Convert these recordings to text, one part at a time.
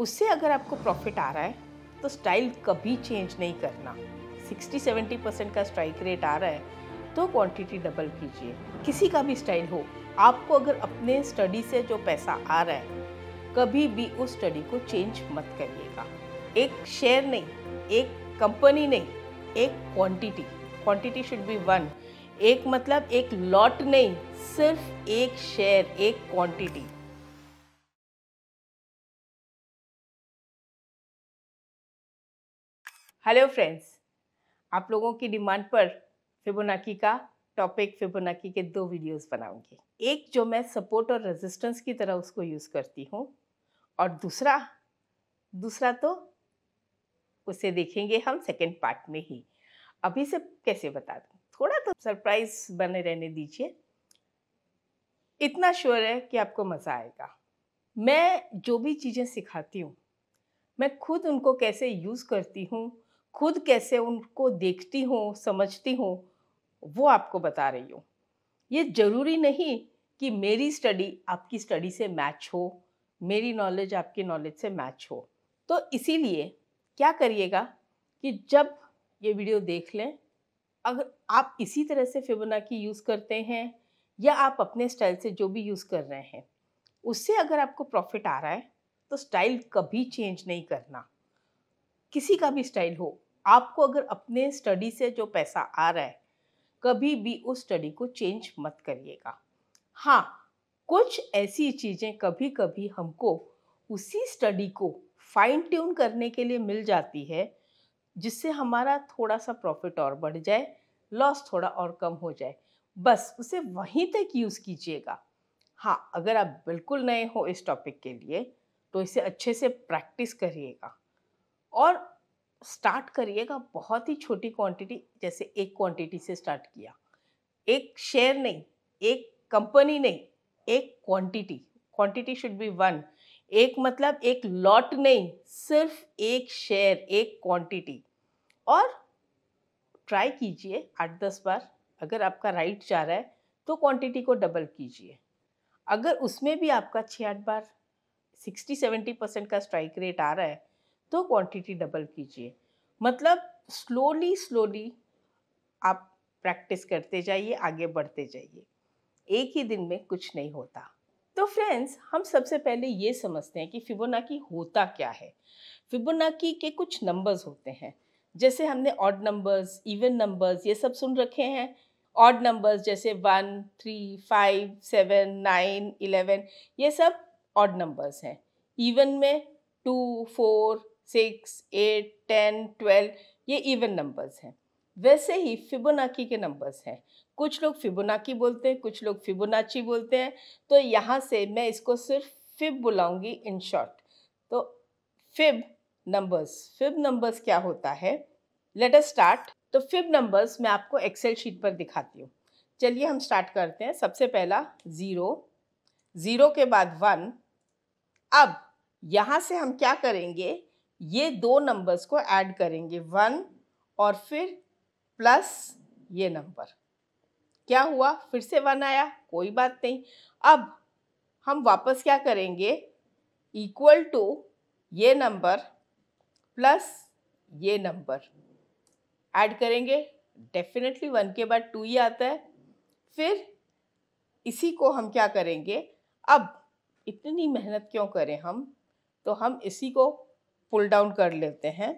उससे अगर आपको प्रॉफिट आ रहा है तो स्टाइल कभी चेंज नहीं करना 60-70 परसेंट का स्ट्राइक रेट आ रहा है तो क्वांटिटी डबल कीजिए किसी का भी स्टाइल हो आपको अगर अपने स्टडी से जो पैसा आ रहा है कभी भी उस स्टडी को चेंज मत करिएगा एक शेयर नहीं एक कंपनी नहीं एक quantity quantity should be one एक मतलब एक लॉट नहीं सिर्फ एक शेयर एक क्वांटिटी हेलो फ्रेंड्स आप लोगों की डिमांड पर फिबोनाकी का टॉपिक फिबोनाकी के दो वीडियोस बनाऊंगी एक जो मैं सपोर्ट और रेजिस्टेंस की तरह उसको यूज़ करती हूँ और दूसरा दूसरा तो उसे देखेंगे हम सेकेंड पार्ट में ही अभी से कैसे बता दूँ थोड़ा तो सरप्राइज बने रहने दीजिए इतना श्योर है कि आपको मज़ा आएगा मैं जो भी चीज़ें सिखाती हूँ मैं खुद उनको कैसे यूज़ करती हूँ खुद कैसे उनको देखती हूँ समझती हूँ वो आपको बता रही हूँ ये ज़रूरी नहीं कि मेरी स्टडी आपकी स्टडी से मैच हो मेरी नॉलेज आपकी नॉलेज से मैच हो तो इसीलिए क्या करिएगा कि जब ये वीडियो देख लें अगर आप इसी तरह से फिबोना की यूज़ करते हैं या आप अपने स्टाइल से जो भी यूज़ कर रहे हैं उससे अगर आपको प्रॉफिट आ रहा है तो स्टाइल कभी चेंज नहीं करना किसी का भी स्टाइल हो आपको अगर अपने स्टडी से जो पैसा आ रहा है कभी भी उस स्टडी को चेंज मत करिएगा हाँ कुछ ऐसी चीज़ें कभी कभी हमको उसी स्टडी को फाइन ट्यून करने के लिए मिल जाती है जिससे हमारा थोड़ा सा प्रॉफिट और बढ़ जाए लॉस थोड़ा और कम हो जाए बस उसे वहीं तक यूज़ कीजिएगा हाँ अगर आप बिल्कुल नए हो इस टॉपिक के लिए तो इसे अच्छे से प्रैक्टिस करिएगा और स्टार्ट करिएगा बहुत ही छोटी क्वांटिटी जैसे एक क्वांटिटी से स्टार्ट किया एक शेयर नहीं एक कंपनी नहीं एक quantity quantity should be one एक मतलब एक लॉट नहीं सिर्फ एक शेयर एक क्वांटिटी और ट्राई कीजिए आठ दस बार अगर आपका राइट जा रहा है तो क्वांटिटी को डबल कीजिए अगर उसमें भी आपका छः आठ बार सिक्सटी सेवेंटी परसेंट का स्ट्राइक रेट आ रहा है तो क्वांटिटी डबल कीजिए मतलब स्लोली स्लोली आप प्रैक्टिस करते जाइए आगे बढ़ते जाइए एक ही दिन में कुछ नहीं होता तो फ्रेंड्स हम सबसे पहले ये समझते हैं कि फिबोनाकी होता क्या है फिबोनाकी के कुछ नंबर्स होते हैं जैसे हमने ऑड नंबर्स इवन नंबर्स ये सब सुन रखे हैं ऑड नंबर्स जैसे one three five seven nine eleven ये सब ऑड नंबर्स हैं इवन में two four six eight ten twelve ये इवन नंबर्स हैं वैसे ही फिबोनाकी के नंबर्स हैं कुछ लोग फिबोनाकी बोलते हैं कुछ लोग फिबोनाची बोलते हैं तो यहाँ से मैं इसको सिर्फ फिब बुलाऊंगी इन शॉर्ट तो फिब नंबर्स फिब नंबर्स क्या होता है लेट अस स्टार्ट तो फिब नंबर्स मैं आपको एक्सेल शीट पर दिखाती हूँ चलिए हम स्टार्ट करते हैं सबसे पहला ज़ीरो ज़ीरो के बाद वन अब यहाँ से हम क्या करेंगे ये दो नंबर्स को ऐड करेंगे वन और फिर प्लस ये नंबर क्या हुआ फिर से वन आया कोई बात नहीं अब हम वापस क्या करेंगे इक्वल टू ये नंबर प्लस ये नंबर ऐड करेंगे डेफिनेटली वन के बाद टू ही आता है फिर इसी को हम क्या करेंगे अब इतनी मेहनत क्यों करें हम तो हम इसी को पुल डाउन कर लेते हैं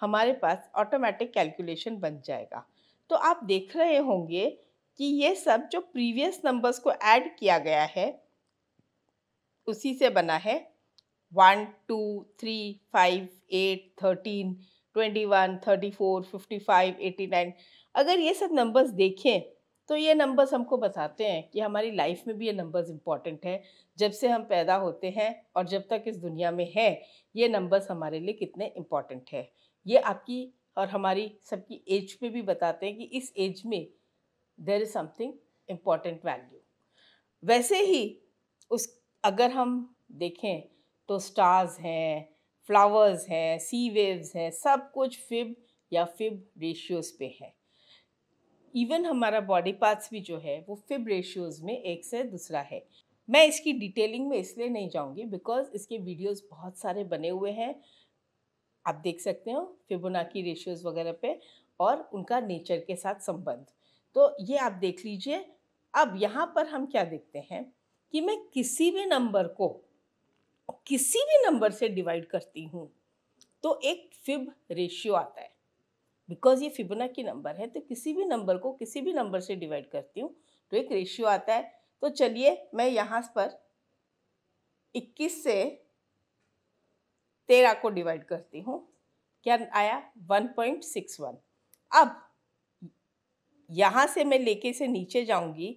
हमारे पास ऑटोमेटिक कैलकुलेशन बन जाएगा तो आप देख रहे होंगे कि ये सब जो प्रीवियस नंबर्स को ऐड किया गया है उसी से बना है one two three five eight thirteen twenty one thirty four fifty five eighty nine अगर ये सब नंबर्स देखें तो ये नंबर्स हमको बताते हैं कि हमारी लाइफ में भी ये नंबर्स इम्पॉर्टेंट हैं जब से हम पैदा होते हैं और जब तक इस दुनिया में हैं ये नंबर्स हमारे लिए कितने इम्पॉर्टेंट है ये आपकी और हमारी सबकी एज पे भी बताते हैं कि इस एज में there is something important value वैसे ही उस अगर हम देखें तो स्टार्स हैं फ्लावर्स हैं सी वेव्स हैं सब कुछ फिब या फिब रेशियोज़ पे है इवन हमारा बॉडी पार्ट्स भी जो है वो फिब रेशियोज़ में एक से दूसरा है मैं इसकी डिटेलिंग में इसलिए नहीं जाऊंगी बिकॉज इसके वीडियोस बहुत सारे बने हुए हैं आप देख सकते हो की रेशियोज़ वगैरह पे और उनका नेचर के साथ संबंध तो ये आप देख लीजिए अब यहाँ पर हम क्या देखते हैं कि मैं किसी भी नंबर को किसी भी नंबर से डिवाइड करती हूँ तो एक फिब रेशियो आता है बिकॉज ये की नंबर है तो किसी भी नंबर को किसी भी नंबर से डिवाइड करती हूँ तो एक रेशियो आता है तो चलिए मैं यहाँ पर 21 से 13 को डिवाइड करती हूँ क्या आया 1.61 अब यहाँ से मैं लेके से नीचे जाऊँगी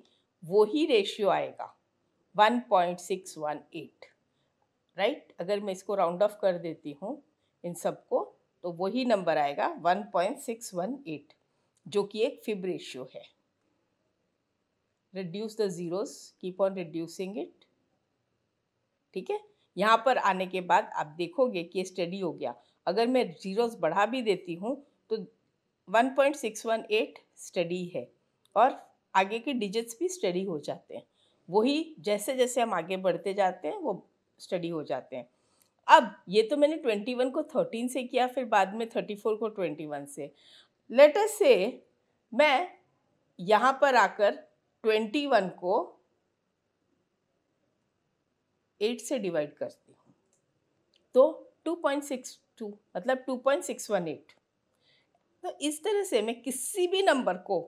वो ही रेशियो आएगा 1.618 राइट right? अगर मैं इसको राउंड ऑफ कर देती हूँ इन सबको तो वही नंबर आएगा 1.618 जो कि एक फिब रेशियो है reduce the zeros keep on reducing it ठीक है यहाँ पर आने के बाद आप देखोगे कि स्टडी हो गया अगर मैं ज़ीरोस बढ़ा भी देती हूँ तो 1.618 स्टडी है और आगे के डिजिट्स भी स्टडी हो जाते हैं वही जैसे जैसे हम आगे बढ़ते जाते हैं वो स्टडी हो जाते हैं अब ये तो मैंने ट्वेंटी वन को थर्टीन से किया फिर बाद में थर्टी फोर को ट्वेंटी वन से लेटर से मैं यहाँ पर आकर ट्वेंटी वन को एट से डिवाइड करती हूँ तो टू पॉइंट सिक्स टू मतलब two point six one eight तो इस तरह से मैं किसी भी नंबर को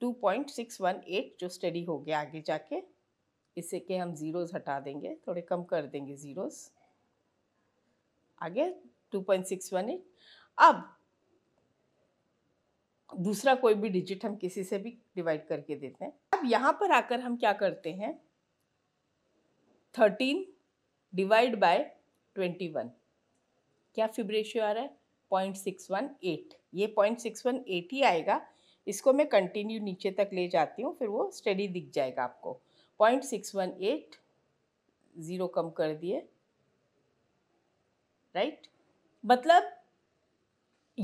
two point six one eight जो स्टडी हो गया आगे जाके इसे के हम ज़ीरोज़ हटा देंगे थोड़े कम कर देंगे ज़ीरोज़ आ गया 2.618 अब दूसरा कोई भी डिजिट हम किसी से भी डिवाइड करके देते हैं अब यहाँ पर आकर हम क्या करते हैं thirteen divide by twenty one क्या फिब रेशियो आ रहा है पॉइंट सिक्स वन एट ये पॉइंट सिक्स वन एट ही आएगा इसको मैं कंटिन्यू नीचे तक ले जाती हूँ फिर वो स्टडी दिख जाएगा आपको point six one eight zero कम कर दिए राइट मतलब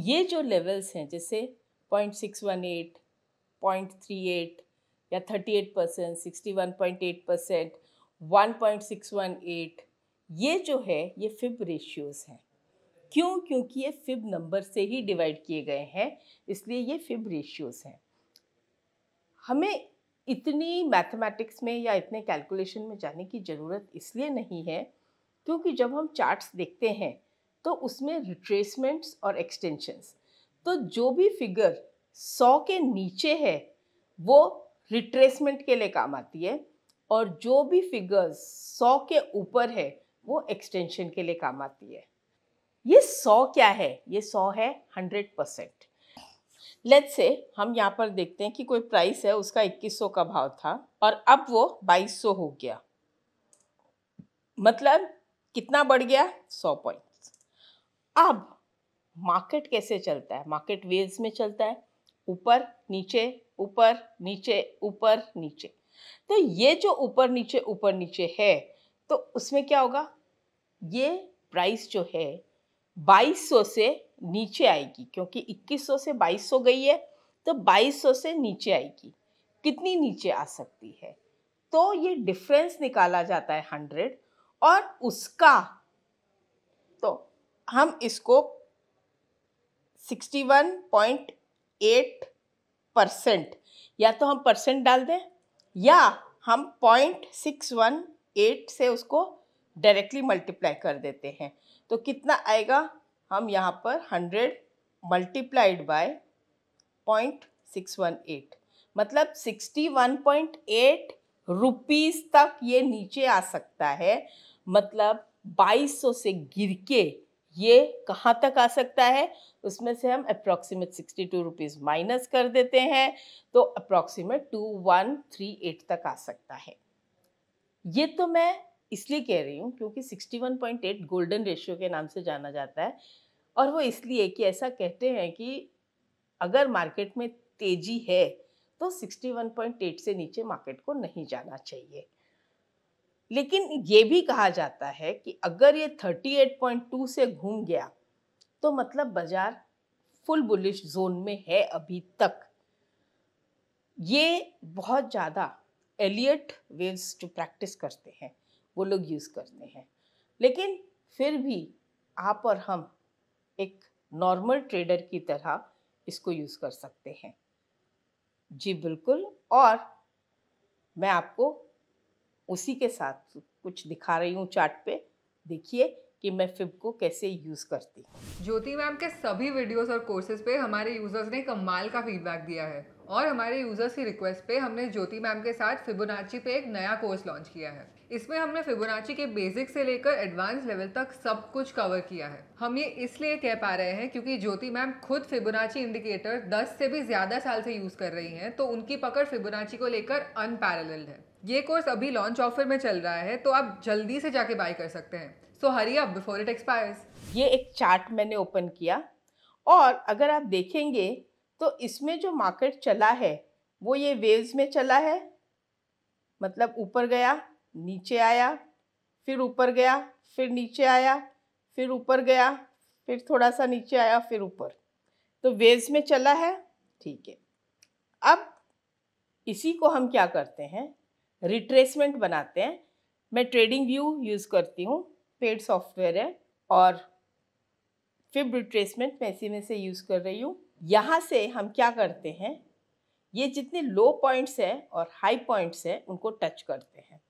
ये जो लेवल्स हैं जैसे point six one eight point three eight या thirty eight percent sixty one point eight percent one point six one eight ये जो है ये फिब रेशियोज़ हैं क्यों क्योंकि ये फिब नंबर से ही डिवाइड किए गए हैं इसलिए ये फिब रेशियोज़ हैं हमें इतनी मैथमेटिक्स में या इतने कैलकुलेशन में जाने की ज़रूरत इसलिए नहीं है क्योंकि जब हम चार्ट्स देखते हैं तो उसमें रिट्रेसमेंट्स और एक्सटेंशंस तो जो भी फिगर सौ के नीचे है वो रिट्रेसमेंट के लिए काम आती है और जो भी फिगर्स सौ के ऊपर है वो एक्सटेंशन के लिए काम आती है ये सौ क्या है ये सौ है हंड्रेड परसेंट लेट से हम यहाँ पर देखते हैं कि कोई प्राइस है उसका इक्कीस सौ का भाव था और अब वो बाईस सौ हो गया मतलब कितना बढ़ गया सौ पॉइंट्स अब मार्केट कैसे चलता है मार्केट वेव्स में चलता है ऊपर नीचे ऊपर नीचे ऊपर नीचे तो ये जो ऊपर नीचे ऊपर नीचे है तो उसमें क्या होगा ये प्राइस जो है 2200 से नीचे आएगी क्योंकि 2100 से 2200 गई है तो 2200 से नीचे आएगी कितनी नीचे आ सकती है तो ये डिफरेंस निकाला जाता है हंड्रेड और उसका तो हम इसको 61.8 परसेंट या तो हम परसेंट डाल दें या हम पॉइंट सिक्स वन एट से उसको डायरेक्टली मल्टीप्लाई कर देते हैं तो कितना आएगा हम यहाँ पर hundred multiplied by point six one eight मतलब sixty one point eight rupees तक ये नीचे आ सकता है मतलब 2200 से गिर के ये कहाँ तक आ सकता है उसमें से हम approximate sixty two rupees minus कर देते हैं तो approximate two one three eight तक आ सकता है ये तो मैं इसलिए कह रही हूँ क्योंकि sixty one point eight golden ratio के नाम से जाना जाता है और वो इसलिए कि ऐसा कहते हैं कि अगर मार्केट में तेज़ी है तो सिक्सटी वन पॉइंट एट से नीचे मार्केट को नहीं जाना चाहिए लेकिन ये भी कहा जाता है कि अगर ये 38.2 से घूम गया तो मतलब बाजार फुल बुलिश जोन में है अभी तक ये बहुत ज़्यादा एलियट वेव्स जो प्रैक्टिस करते हैं वो लोग यूज़ करते हैं लेकिन फिर भी आप और हम एक नॉर्मल ट्रेडर की तरह इसको यूज़ कर सकते हैं जी बिल्कुल और मैं आपको उसी के साथ कुछ दिखा रही हूँ चार्ट पे देखिए कि मैं फिब को कैसे यूज़ करती हूँ ज्योति मैम के सभी वीडियोस और कोर्सेज पे हमारे यूज़र्स ने कमाल का फीडबैक दिया है और हमारे यूज़र्स की रिक्वेस्ट पे हमने ज्योति मैम के साथ फिबोनाची पे एक नया कोर्स लॉन्च किया है इसमें हमने फिबोनाची के बेसिक से लेकर एडवांस लेवल तक सब कुछ कवर किया है हम ये इसलिए कह पा रहे हैं क्योंकि ज्योति मैम खुद फिबोनाची इंडिकेटर 10 से भी ज़्यादा साल से यूज़ कर रही हैं तो उनकी पकड़ फिबोनाची को लेकर अनपैरल है ये कोर्स अभी लॉन्च ऑफर में चल रहा है तो आप जल्दी से जाके बाई कर सकते हैं सो हरी आप बिफोर इट एक्सपायर्स ये एक चार्ट मैंने ओपन किया और अगर आप देखेंगे तो इसमें जो मार्केट चला है वो ये वेव्स में चला है मतलब ऊपर गया नीचे आया फिर ऊपर गया फिर नीचे आया फिर ऊपर गया फिर थोड़ा सा नीचे आया फिर ऊपर तो वेव्स में चला है ठीक है अब इसी को हम क्या करते हैं रिट्रेसमेंट बनाते हैं मैं ट्रेडिंग व्यू यूज़ करती हूँ पेड सॉफ्टवेयर है और फिर रिट्रेसमेंट मैं इसी में से यूज़ कर रही हूँ यहाँ से हम क्या करते हैं ये जितने लो पॉइंट्स हैं और हाई पॉइंट्स हैं उनको टच करते हैं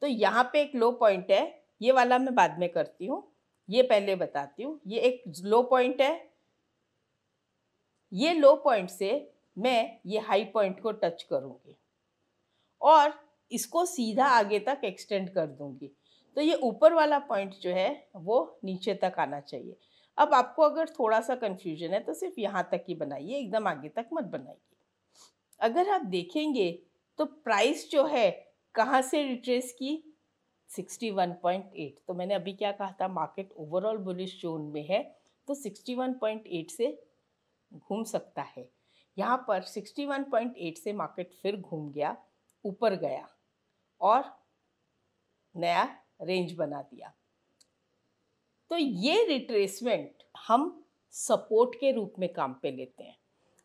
तो यहाँ पे एक लो पॉइंट है ये वाला मैं बाद में करती हूँ ये पहले बताती हूँ ये एक लो पॉइंट है ये लो पॉइंट से मैं ये हाई पॉइंट को टच करूँगी और इसको सीधा आगे तक एक्सटेंड कर दूँगी तो ये ऊपर वाला पॉइंट जो है वो नीचे तक आना चाहिए अब आपको अगर थोड़ा सा कन्फ्यूजन है तो सिर्फ यहाँ तक ही बनाइए एकदम आगे तक मत बनाइए अगर आप देखेंगे तो प्राइस जो है कहाँ से रिट्रेस की 61.8 तो मैंने अभी क्या कहा था मार्केट ओवरऑल बुलिश जोन में है तो 61.8 से घूम सकता है यहाँ पर 61.8 से मार्केट फिर घूम गया ऊपर गया और नया रेंज बना दिया तो ये रिट्रेसमेंट हम सपोर्ट के रूप में काम पे लेते हैं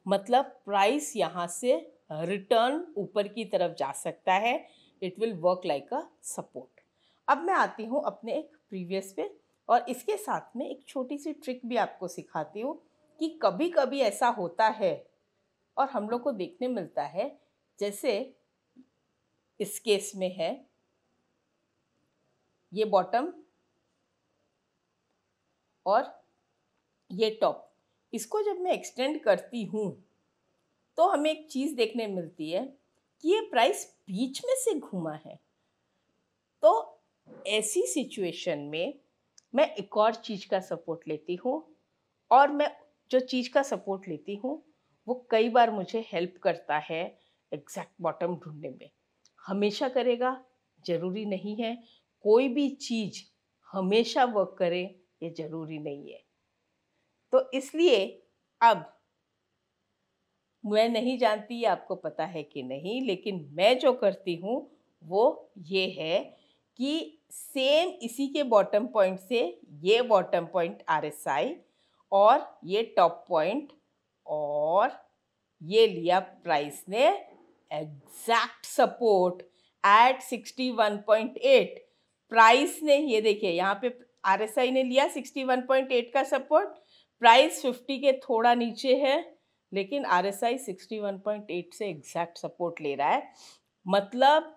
मतलब प्राइस यहाँ से रिटर्न ऊपर की तरफ जा सकता है it will work like a support अब मैं आती हूँ अपने एक प्रीवियस पे और इसके साथ में एक छोटी सी ट्रिक भी आपको सिखाती हूँ कि कभी कभी ऐसा होता है और हम लोग को देखने मिलता है जैसे इस केस में है ये बॉटम और ये टॉप इसको जब मैं एक्सटेंड करती हूँ तो हमें एक चीज़ देखने मिलती है कि ये प्राइस बीच में से घूमा है तो ऐसी सिचुएशन में मैं एक और चीज़ का सपोर्ट लेती हूँ और मैं जो चीज़ का सपोर्ट लेती हूँ वो कई बार मुझे हेल्प करता है एग्जैक्ट बॉटम ढूंढने में हमेशा करेगा ज़रूरी नहीं है कोई भी चीज़ हमेशा वर्क करे ये ज़रूरी नहीं है तो इसलिए अब मैं नहीं जानती आपको पता है कि नहीं लेकिन मैं जो करती हूँ वो ये है कि सेम इसी के बॉटम पॉइंट से ये bottom point R S I और ये टॉप पॉइंट और ये लिया प्राइस ने एग्जैक्ट सपोर्ट एट 61.8 प्राइस ने ये देखिए यहाँ पे आई ने लिया 61.8 का सपोर्ट प्राइस 50 के थोड़ा नीचे है लेकिन R S I sixty one point eight से एग्जैक्ट सपोर्ट ले रहा है मतलब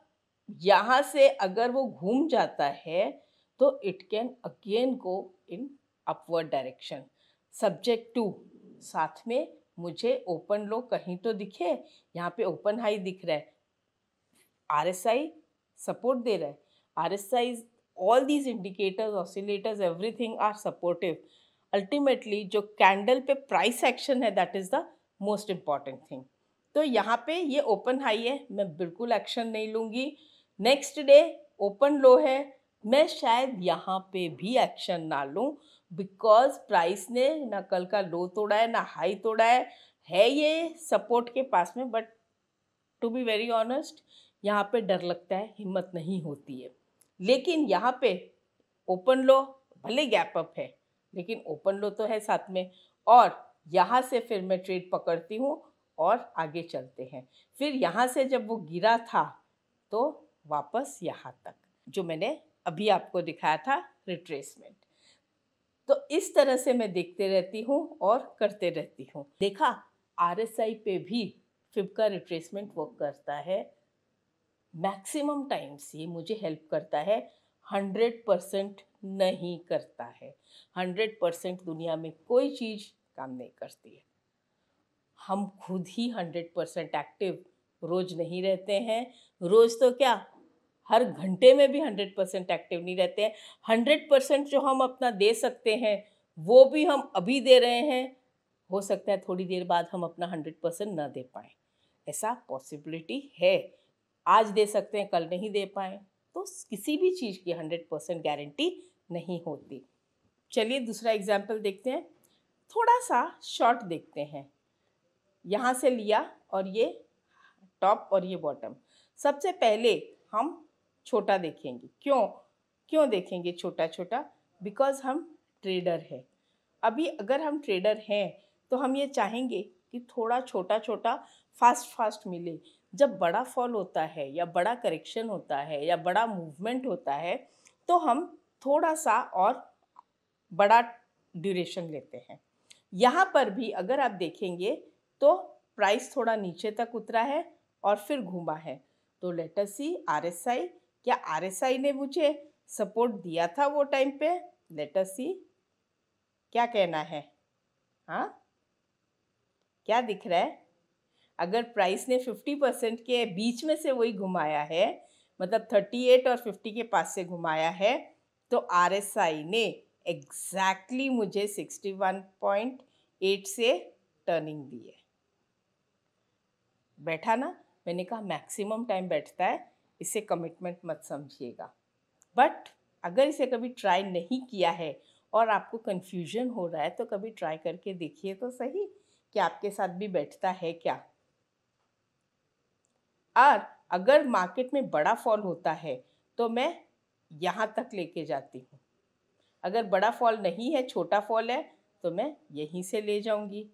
यहाँ से अगर वो घूम जाता है तो it can again go in upward direction subject to साथ में मुझे ओपन लो कहीं तो दिखे यहाँ पे ओपन हाई दिख रहा है आर एस आई सपोर्ट दे रहा है R S I all these indicators oscillators everything are supportive ultimately जो कैंडल पे प्राइस एक्शन है that is the most important thing तो यहाँ पे ये ओपन हाई है मैं बिल्कुल एक्शन नहीं लूँगी नेक्स्ट डे ओपन लो है मैं शायद यहाँ पे भी एक्शन ना लूँ बिकॉज प्राइस ने ना कल का लो तोड़ा है ना हाई तोड़ा है है ये सपोर्ट के पास में but to be very honest यहाँ पे डर लगता है हिम्मत नहीं होती है लेकिन यहाँ पे ओपन लो भले गैप अप है लेकिन ओपन लो तो है साथ में और यहाँ से फिर मैं ट्रेन पकड़ती हूँ और आगे चलते हैं फिर यहाँ से जब वो गिरा था तो वापस यहाँ तक जो मैंने अभी आपको दिखाया था रिट्रेसमेंट तो इस तरह से मैं देखते रहती हूँ और करते रहती हूँ देखा आर पे भी फिब का रिट्रेसमेंट वर्क करता है मैक्सिमम टाइम्स ये मुझे हेल्प करता है हंड्रेड परसेंट नहीं करता है हंड्रेड परसेंट दुनिया में कोई चीज़ काम नहीं करती है हम खुद ही हंड्रेड परसेंट एक्टिव रोज नहीं रहते हैं रोज तो क्या हर घंटे में भी हंड्रेड परसेंट एक्टिव नहीं रहते हैं हंड्रेड परसेंट जो हम अपना दे सकते हैं वो भी हम अभी दे रहे हैं हो सकता है थोड़ी देर बाद हम अपना हंड्रेड परसेंट ना दे पाएँ ऐसा पॉसिबिलिटी है आज दे सकते हैं कल नहीं दे पाएँ तो किसी भी चीज़ की हंड्रेड परसेंट गारंटी नहीं होती चलिए दूसरा एग्जाम्पल देखते हैं थोड़ा सा शॉर्ट देखते हैं यहाँ से लिया और ये टॉप और ये बॉटम सबसे पहले हम छोटा देखेंगे क्यों क्यों देखेंगे छोटा छोटा बिकॉज हम ट्रेडर हैं अभी अगर हम ट्रेडर हैं तो हम ये चाहेंगे कि थोड़ा छोटा छोटा फास्ट फास्ट मिले जब बड़ा फॉल होता है या बड़ा करेक्शन होता है या बड़ा मूवमेंट होता है तो हम थोड़ा सा और बड़ा ड्यूरेशन लेते हैं यहाँ पर भी अगर आप देखेंगे तो प्राइस थोड़ा नीचे तक उतरा है और फिर घूमा है तो later see R S I क्या आर एस आई ने मुझे सपोर्ट दिया था वो टाइम पे लेटर सी क्या कहना है हाँ क्या दिख रहा है अगर प्राइस ने फिफ्टी परसेंट के बीच में से वही घुमाया है मतलब थर्टी एट और फिफ्टी के पास से घुमाया है तो आर एस आई ने एग्जैक्टली वन मुझे 61.8 से टर्निंग दी है बैठा ना मैंने कहा मैक्सिमम टाइम बैठता है इसे कमिटमेंट मत समझिएगा बट अगर इसे कभी ट्राई नहीं किया है और आपको कन्फ्यूजन हो रहा है तो कभी ट्राई करके देखिए तो सही कि आपके साथ भी बैठता है क्या और अगर मार्केट में बड़ा फॉल होता है तो मैं यहाँ तक लेके जाती हूँ अगर बड़ा फॉल नहीं है छोटा फॉल है तो मैं यहीं से ले जाऊंगी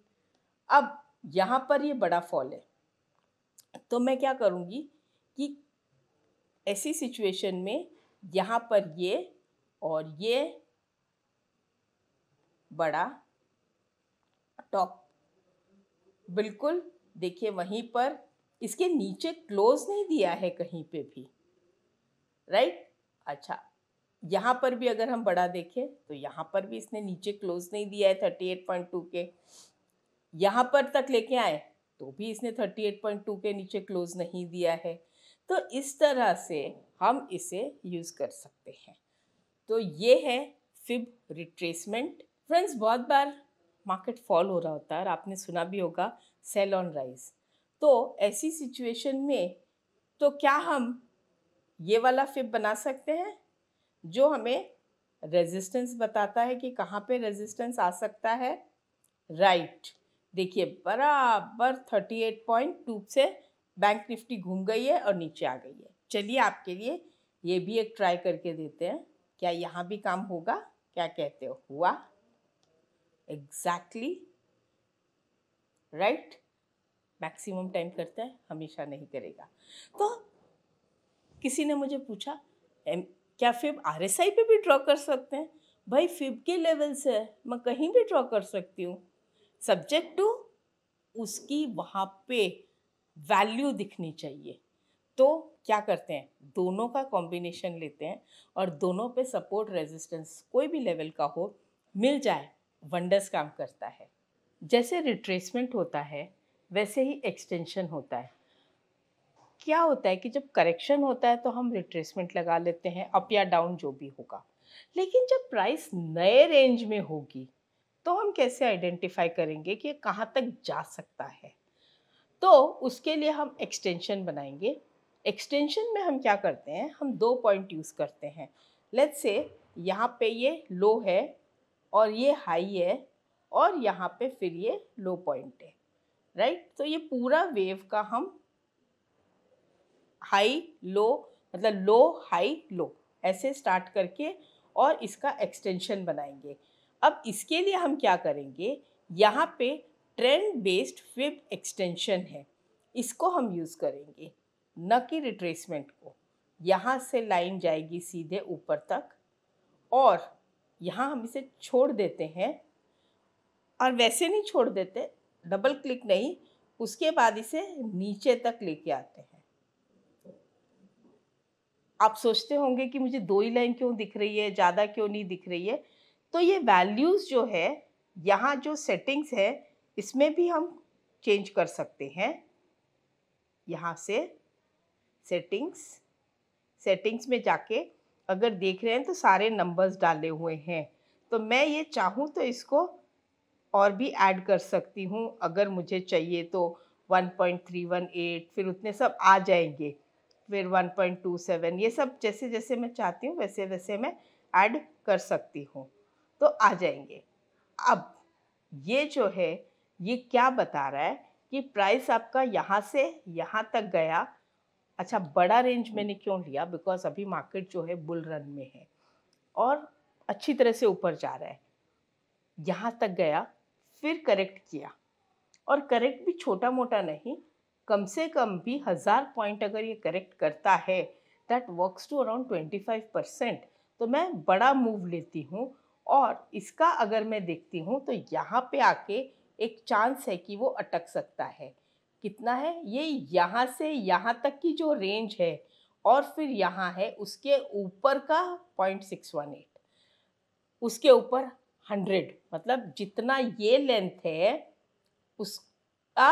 अब यहाँ पर ये बड़ा फॉल है तो मैं क्या करूँगी कि ऐसी सिचुएशन में यहाँ पर ये और ये बड़ा टॉप बिल्कुल देखिए वहीं पर इसके नीचे क्लोज नहीं दिया है कहीं पे भी राइट अच्छा यहाँ पर भी अगर हम बड़ा देखें तो यहाँ पर भी इसने नीचे क्लोज नहीं दिया है थर्टी एट पॉइंट टू के यहाँ पर तक लेके आए तो भी इसने थर्टी एट पॉइंट टू के नीचे क्लोज नहीं दिया है तो इस तरह से हम इसे यूज़ कर सकते हैं तो ये है फिब रिट्रेसमेंट फ्रेंड्स बहुत बार मार्केट फॉल हो रहा होता है और आपने सुना भी होगा सेल ऑन राइज तो ऐसी सिचुएशन में तो क्या हम ये वाला फिप बना सकते हैं जो हमें रेजिस्टेंस बताता है कि कहाँ पे रेजिस्टेंस आ सकता है राइट right. देखिए बराबर थर्टी एट पॉइंट टू से बैंक निफ्टी घूम गई है और नीचे आ गई है चलिए आपके लिए ये भी एक ट्राई करके देते हैं क्या यहाँ भी काम होगा क्या कहते हो हुआ एग्जैक्टली राइट मैक्सिमम टाइम करते हैं हमेशा नहीं करेगा तो किसी ने मुझे पूछा क्या फिब आर एस आई पर भी ड्रॉ कर सकते हैं भाई फिब के लेवल से है मैं कहीं भी ड्रॉ कर सकती हूँ सब्जेक्ट टू उसकी वहाँ पे वैल्यू दिखनी चाहिए तो क्या करते हैं दोनों का कॉम्बिनेशन लेते हैं और दोनों पे सपोर्ट रेजिस्टेंस कोई भी लेवल का हो मिल जाए वंडर्स काम करता है जैसे रिट्रेसमेंट होता है वैसे ही एक्सटेंशन होता है क्या होता है कि जब करेक्शन होता है तो हम रिट्रेसमेंट लगा लेते हैं अप या डाउन जो भी होगा लेकिन जब प्राइस नए रेंज में होगी तो हम कैसे आइडेंटिफाई करेंगे कि कहाँ तक जा सकता है तो उसके लिए हम एक्सटेंशन बनाएंगे एक्सटेंशन में हम क्या करते हैं हम दो पॉइंट यूज़ करते हैं लेट्स से यहाँ पे ये लो है और ये हाई है और यहाँ पे फिर ये लो पॉइंट है राइट right? तो ये पूरा वेव का हम हाई लो मतलब लो हाई लो ऐसे स्टार्ट करके और इसका एक्सटेंशन बनाएंगे अब इसके लिए हम क्या करेंगे यहाँ पे ट्रेंड बेस्ड फिब एक्सटेंशन है इसको हम यूज़ करेंगे न कि रिट्रेसमेंट को यहाँ से लाइन जाएगी सीधे ऊपर तक और यहाँ हम इसे छोड़ देते हैं और वैसे नहीं छोड़ देते डबल क्लिक नहीं उसके बाद इसे नीचे तक लेके आते हैं आप सोचते होंगे कि मुझे दो ही लाइन क्यों दिख रही है ज़्यादा क्यों नहीं दिख रही है तो ये वैल्यूज़ जो है यहाँ जो सेटिंग्स है इसमें भी हम चेंज कर सकते हैं यहाँ से सेटिंग्स सेटिंग्स में जाके अगर देख रहे हैं तो सारे नंबर्स डाले हुए हैं तो मैं ये चाहूँ तो इसको और भी ऐड कर सकती हूँ अगर मुझे चाहिए तो 1.318 फिर उतने सब आ जाएंगे फिर 1.27 ये सब जैसे जैसे मैं चाहती हूँ वैसे वैसे मैं ऐड कर सकती हूँ तो आ जाएंगे अब ये जो है ये क्या बता रहा है कि प्राइस आपका यहाँ से यहाँ तक गया अच्छा बड़ा रेंज मैंने क्यों लिया बिकॉज अभी मार्केट जो है बुल रन में है और अच्छी तरह से ऊपर जा रहा है यहाँ तक गया फिर करेक्ट किया और करेक्ट भी छोटा मोटा नहीं कम से कम भी हज़ार पॉइंट अगर ये करेक्ट करता है that works to around twenty five percent तो मैं बड़ा मूव लेती हूँ और इसका अगर मैं देखती हूँ तो यहाँ पे आके एक चांस है कि वो अटक सकता है कितना है ये यहाँ से यहाँ तक की जो रेंज है और फिर यहाँ है उसके ऊपर का पॉइंट सिक्स वन एट उसके ऊपर हंड्रेड मतलब जितना ये लेंथ है उसका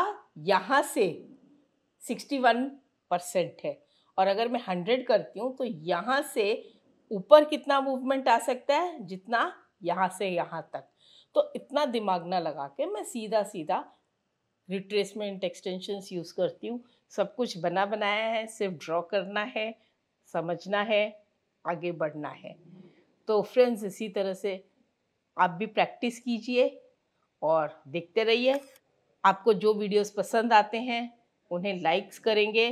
यहाँ से सिक्सटी वन परसेंट है और अगर मैं हंड्रेड करती हूँ तो यहाँ से ऊपर कितना मूवमेंट आ सकता है जितना यहाँ से यहाँ तक तो इतना दिमाग ना लगा के मैं सीधा सीधा रिट्रेसमेंट एक्सटेंशंस यूज़ करती हूँ सब कुछ बना बनाया है सिर्फ ड्रॉ करना है समझना है आगे बढ़ना है तो फ्रेंड्स इसी तरह से आप भी प्रैक्टिस कीजिए और देखते रहिए आपको जो वीडियोस पसंद आते हैं उन्हें लाइक्स करेंगे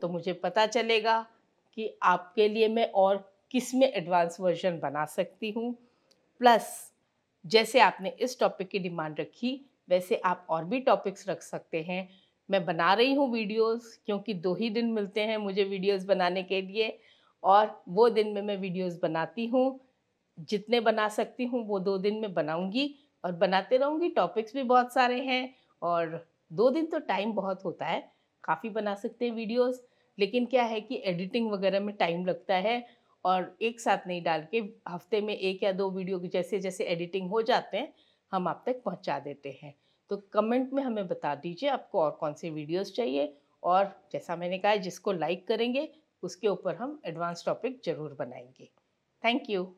तो मुझे पता चलेगा कि आपके लिए मैं और किस में एडवांस वर्जन बना सकती हूँ प्लस जैसे आपने इस टॉपिक की डिमांड रखी वैसे आप और भी टॉपिक्स रख सकते हैं मैं बना रही हूँ वीडियोस क्योंकि दो ही दिन मिलते हैं मुझे वीडियोस बनाने के लिए और वो दिन में मैं वीडियोस बनाती हूँ जितने बना सकती हूँ वो दो दिन में बनाऊँगी और बनाते रहूँगी टॉपिक्स भी बहुत सारे हैं और दो दिन तो टाइम बहुत होता है काफ़ी बना सकते हैं वीडियोस लेकिन क्या है कि एडिटिंग वगैरह में टाइम लगता है और एक साथ नहीं डाल के हफ्ते में एक या दो वीडियो जैसे जैसे एडिटिंग हो जाते हैं हम आप तक पहुंचा देते हैं तो कमेंट में हमें बता दीजिए आपको और कौन से वीडियोज़ चाहिए और जैसा मैंने कहा जिसको लाइक करेंगे उसके ऊपर हम एडवांस टॉपिक ज़रूर बनाएंगे थैंक यू